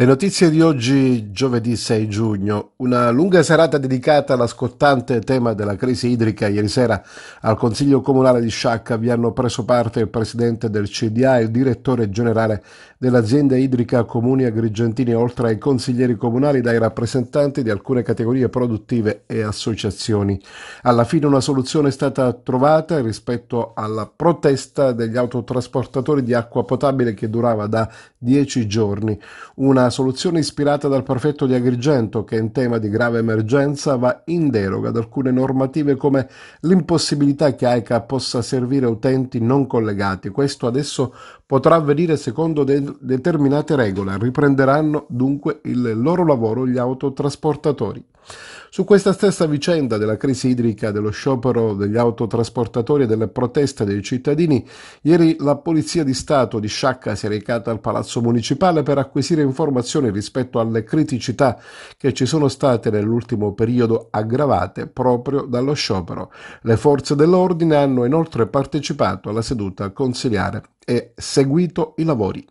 Le notizie di oggi, giovedì 6 giugno, una lunga serata dedicata alla scottante tema della crisi idrica. Ieri sera al Consiglio Comunale di Sciacca vi hanno preso parte il presidente del CDA e il direttore generale dell'azienda idrica Comuni Agrigentini, oltre ai consiglieri comunali dai rappresentanti di alcune categorie produttive e associazioni. Alla fine una soluzione è stata trovata rispetto alla protesta degli autotrasportatori di acqua potabile che durava da 10 giorni. Una soluzione ispirata dal prefetto di Agrigento che in tema di grave emergenza va in deroga ad alcune normative come l'impossibilità che AICA possa servire utenti non collegati. Questo adesso potrà avvenire secondo de- determinate regole. Riprenderanno dunque il loro lavoro gli autotrasportatori. Su questa stessa vicenda della crisi idrica, dello sciopero degli autotrasportatori e delle proteste dei cittadini, ieri la Polizia di Stato di Sciacca si è recata al Palazzo Municipale per acquisire informazioni informazioni rispetto alle criticità che ci sono state nell'ultimo periodo aggravate proprio dallo sciopero. Le forze dell'ordine hanno inoltre partecipato alla seduta consiliare e seguito i lavori.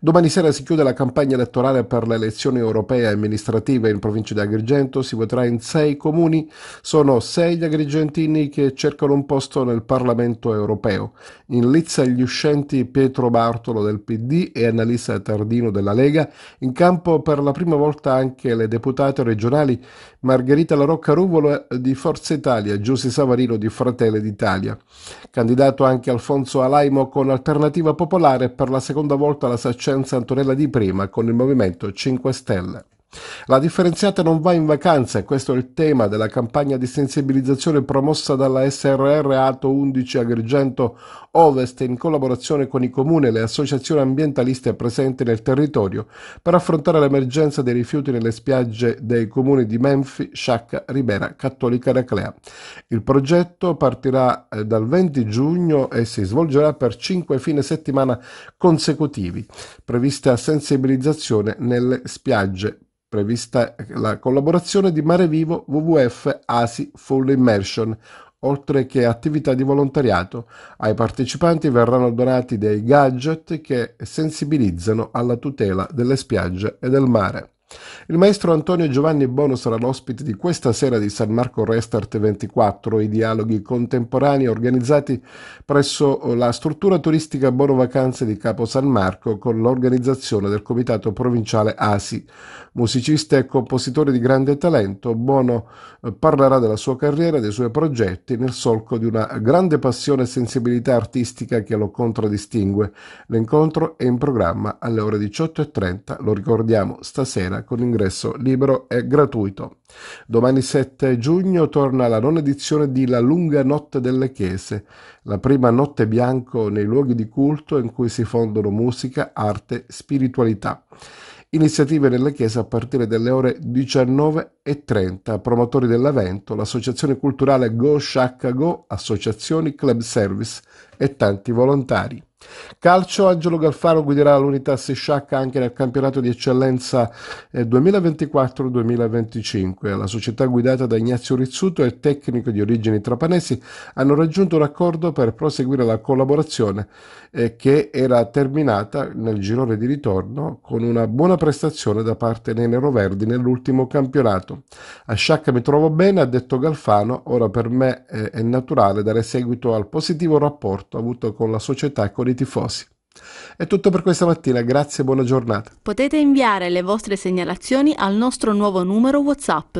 Domani sera si chiude la campagna elettorale per le elezioni europee e amministrative in provincia di Agrigento, si voterà in sei comuni, sono sei gli agrigentini che cercano un posto nel Parlamento europeo. In lizza gli uscenti Pietro Bartolo del PD e Annalisa Tardino della Lega, in campo per la prima volta anche le deputate regionali Margherita Larocca Ruvolo di Forza Italia, Giuse Savarino di Fratelli d'Italia. Candidato anche Alfonso Alaimo con Alternativa Popolare per la seconda volta la saccenza Antonella Di Prima con il Movimento 5 Stelle. La differenziata non va in vacanza e questo è il tema della campagna di sensibilizzazione promossa dalla SRR Ato 11 Agrigento Ovest in collaborazione con i comuni e le associazioni ambientaliste presenti nel territorio per affrontare l'emergenza dei rifiuti nelle spiagge dei comuni di Menfi, Sciacca, Ribera, Cattolica e Reclea. Il progetto partirà eh, dal 20 giugno e si svolgerà per 5 fine settimana consecutivi, prevista sensibilizzazione nelle spiagge prevista la collaborazione di Mare Vivo, WWF, ASI, Full Immersion, oltre che attività di volontariato. Ai partecipanti verranno donati dei gadget che sensibilizzano alla tutela delle spiagge e del mare. Il maestro Antonio Giovanni Bono sarà l'ospite di questa sera di San Marco Restart 24, i dialoghi contemporanei organizzati presso la struttura turistica Bono Vacanze di Capo San Marco con l'organizzazione del Comitato Provinciale ASI. Musicista e compositore di grande talento, Bono eh, parlerà della sua carriera e dei suoi progetti nel solco di una grande passione e sensibilità artistica che lo contraddistingue. L'incontro è in programma alle ore 18.30, lo ricordiamo stasera con ingresso libero e gratuito. Domani 7 giugno torna la nona edizione di La lunga notte delle chiese, la prima notte bianco nei luoghi di culto in cui si fondono musica, arte, spiritualità iniziative nelle chiese a partire dalle ore 19.30, promotori dell'evento, l'associazione culturale Go Shaka Go, associazioni, club service e tanti volontari. Calcio, Angelo Galfaro guiderà l'unità Sesciacca anche nel campionato di eccellenza 2024-2025. Eh, la società guidata da Ignazio Rizzuto e il tecnico di origini trapanesi hanno raggiunto un accordo per proseguire la collaborazione eh, che era terminata nel girone di ritorno con una buona prestazione da parte dei neroverdi nell'ultimo campionato. A Sciacca mi trovo bene, ha detto Galfano, ora per me eh, è naturale dare seguito al positivo rapporto avuto con la società e con i i tifosi. È tutto per questa mattina, grazie e buona giornata. Potete inviare le vostre segnalazioni al nostro nuovo numero WhatsApp.